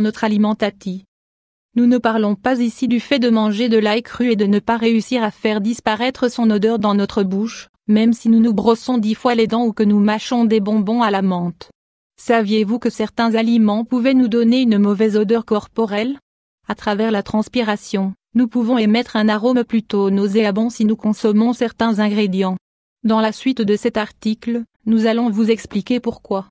notre alimentati. Nous ne parlons pas ici du fait de manger de l'ail cru et de ne pas réussir à faire disparaître son odeur dans notre bouche, même si nous nous brossons dix fois les dents ou que nous mâchons des bonbons à la menthe. Saviez-vous que certains aliments pouvaient nous donner une mauvaise odeur corporelle À travers la transpiration, nous pouvons émettre un arôme plutôt nauséabond si nous consommons certains ingrédients. Dans la suite de cet article, nous allons vous expliquer pourquoi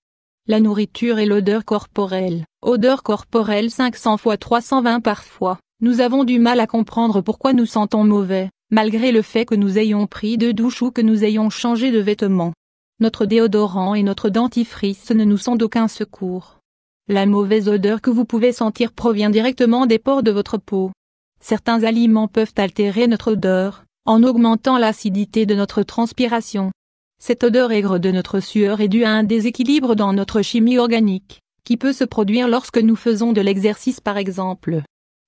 la nourriture et l'odeur corporelle. Odeur corporelle 500 fois 320 parfois. Nous avons du mal à comprendre pourquoi nous sentons mauvais, malgré le fait que nous ayons pris de douche ou que nous ayons changé de vêtements. Notre déodorant et notre dentifrice ne nous sont d'aucun secours. La mauvaise odeur que vous pouvez sentir provient directement des pores de votre peau. Certains aliments peuvent altérer notre odeur, en augmentant l'acidité de notre transpiration. Cette odeur aigre de notre sueur est due à un déséquilibre dans notre chimie organique, qui peut se produire lorsque nous faisons de l'exercice par exemple.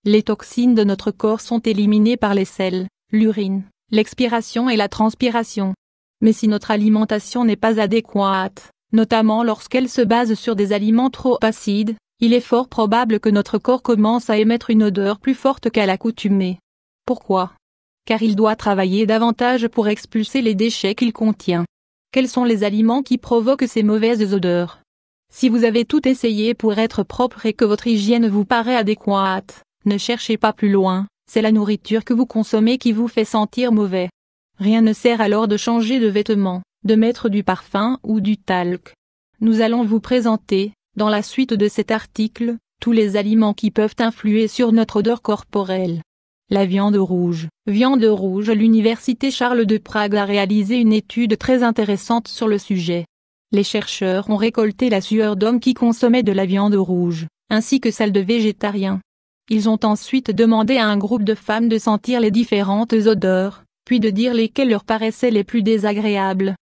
Les toxines de notre corps sont éliminées par les selles, l'urine, l'expiration et la transpiration. Mais si notre alimentation n'est pas adéquate, notamment lorsqu'elle se base sur des aliments trop acides, il est fort probable que notre corps commence à émettre une odeur plus forte qu'à l'accoutumée. Pourquoi Car il doit travailler davantage pour expulser les déchets qu'il contient. Quels sont les aliments qui provoquent ces mauvaises odeurs Si vous avez tout essayé pour être propre et que votre hygiène vous paraît adéquate, ne cherchez pas plus loin, c'est la nourriture que vous consommez qui vous fait sentir mauvais. Rien ne sert alors de changer de vêtements, de mettre du parfum ou du talc. Nous allons vous présenter, dans la suite de cet article, tous les aliments qui peuvent influer sur notre odeur corporelle. La viande rouge. Viande rouge L'Université Charles de Prague a réalisé une étude très intéressante sur le sujet. Les chercheurs ont récolté la sueur d'hommes qui consommaient de la viande rouge, ainsi que celle de végétariens. Ils ont ensuite demandé à un groupe de femmes de sentir les différentes odeurs, puis de dire lesquelles leur paraissaient les plus désagréables.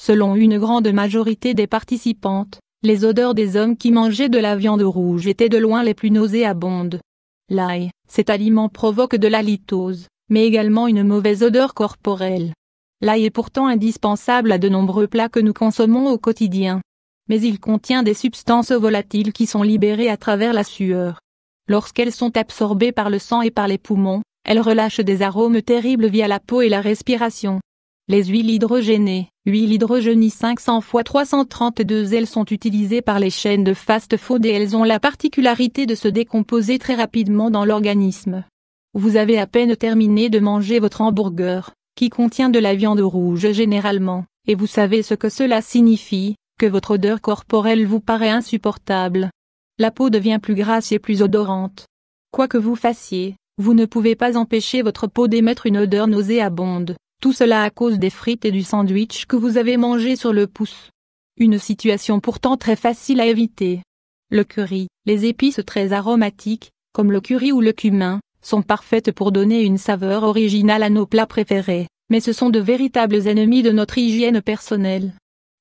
Selon une grande majorité des participantes, les odeurs des hommes qui mangeaient de la viande rouge étaient de loin les plus nauséabondes. L'ail, cet aliment provoque de la litose, mais également une mauvaise odeur corporelle. L'ail est pourtant indispensable à de nombreux plats que nous consommons au quotidien. Mais il contient des substances volatiles qui sont libérées à travers la sueur. Lorsqu'elles sont absorbées par le sang et par les poumons, elles relâchent des arômes terribles via la peau et la respiration. Les huiles hydrogénées, Huile hydrogénie 500 x 332 elles sont utilisées par les chaînes de fast-food et elles ont la particularité de se décomposer très rapidement dans l'organisme. Vous avez à peine terminé de manger votre hamburger, qui contient de la viande rouge généralement, et vous savez ce que cela signifie, que votre odeur corporelle vous paraît insupportable. La peau devient plus grasse et plus odorante. Quoi que vous fassiez, vous ne pouvez pas empêcher votre peau d'émettre une odeur nauséabonde. Tout cela à cause des frites et du sandwich que vous avez mangé sur le pouce. Une situation pourtant très facile à éviter. Le curry, les épices très aromatiques, comme le curry ou le cumin, sont parfaites pour donner une saveur originale à nos plats préférés, mais ce sont de véritables ennemis de notre hygiène personnelle.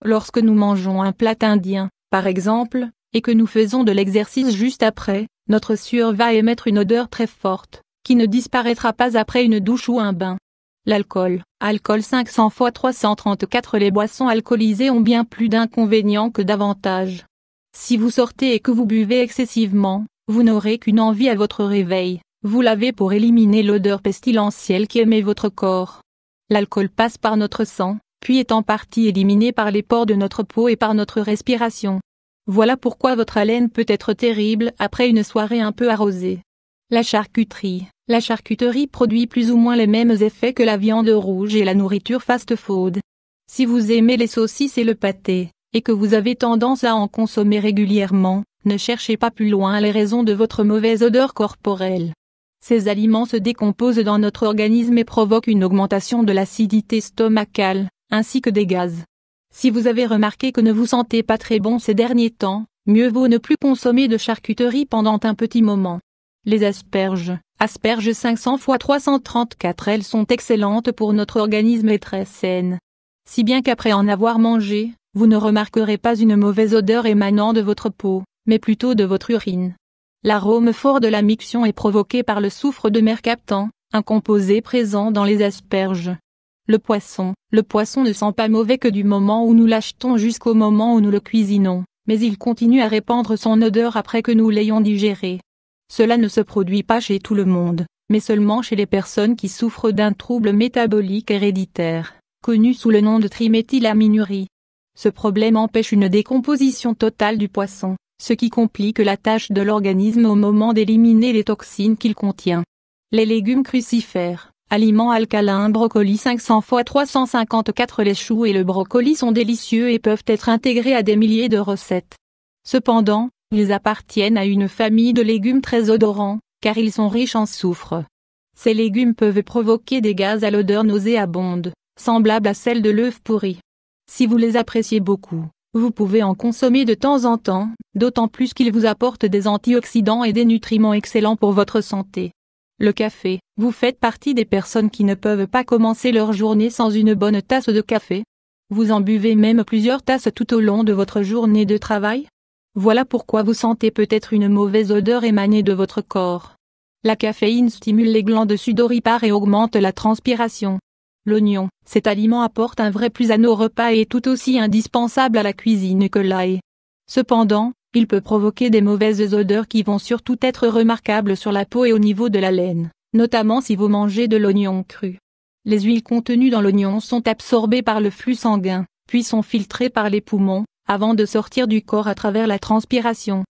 Lorsque nous mangeons un plat indien, par exemple, et que nous faisons de l'exercice juste après, notre sueur va émettre une odeur très forte, qui ne disparaîtra pas après une douche ou un bain. L'alcool. Alcool 500 x 334 Les boissons alcoolisées ont bien plus d'inconvénients que d'avantages. Si vous sortez et que vous buvez excessivement, vous n'aurez qu'une envie à votre réveil, vous lavez pour éliminer l'odeur pestilentielle qui émet votre corps. L'alcool passe par notre sang, puis est en partie éliminé par les pores de notre peau et par notre respiration. Voilà pourquoi votre haleine peut être terrible après une soirée un peu arrosée. La charcuterie. La charcuterie produit plus ou moins les mêmes effets que la viande rouge et la nourriture fast-food. Si vous aimez les saucisses et le pâté, et que vous avez tendance à en consommer régulièrement, ne cherchez pas plus loin les raisons de votre mauvaise odeur corporelle. Ces aliments se décomposent dans notre organisme et provoquent une augmentation de l'acidité stomacale, ainsi que des gaz. Si vous avez remarqué que ne vous sentez pas très bon ces derniers temps, mieux vaut ne plus consommer de charcuterie pendant un petit moment. Les asperges, asperges 500 x 334, elles sont excellentes pour notre organisme et très saines. Si bien qu'après en avoir mangé, vous ne remarquerez pas une mauvaise odeur émanant de votre peau, mais plutôt de votre urine. L'arôme fort de la miction est provoqué par le soufre de mercaptan, un composé présent dans les asperges. Le poisson, le poisson ne sent pas mauvais que du moment où nous l'achetons jusqu'au moment où nous le cuisinons, mais il continue à répandre son odeur après que nous l'ayons digéré. Cela ne se produit pas chez tout le monde, mais seulement chez les personnes qui souffrent d'un trouble métabolique héréditaire, connu sous le nom de triméthylaminurie. Ce problème empêche une décomposition totale du poisson, ce qui complique la tâche de l'organisme au moment d'éliminer les toxines qu'il contient. Les légumes crucifères, aliments alcalins brocoli 500 x 354 les choux et le brocoli sont délicieux et peuvent être intégrés à des milliers de recettes. Cependant, ils appartiennent à une famille de légumes très odorants, car ils sont riches en soufre. Ces légumes peuvent provoquer des gaz à l'odeur nauséabonde, semblables à celle de l'œuf pourri. Si vous les appréciez beaucoup, vous pouvez en consommer de temps en temps, d'autant plus qu'ils vous apportent des antioxydants et des nutriments excellents pour votre santé. Le café, vous faites partie des personnes qui ne peuvent pas commencer leur journée sans une bonne tasse de café. Vous en buvez même plusieurs tasses tout au long de votre journée de travail voilà pourquoi vous sentez peut-être une mauvaise odeur émaner de votre corps. La caféine stimule les glandes sudoripares et augmente la transpiration. L'oignon, cet aliment apporte un vrai plus à nos repas et est tout aussi indispensable à la cuisine que l'ail. Cependant, il peut provoquer des mauvaises odeurs qui vont surtout être remarquables sur la peau et au niveau de la laine, notamment si vous mangez de l'oignon cru. Les huiles contenues dans l'oignon sont absorbées par le flux sanguin, puis sont filtrées par les poumons, avant de sortir du corps à travers la transpiration.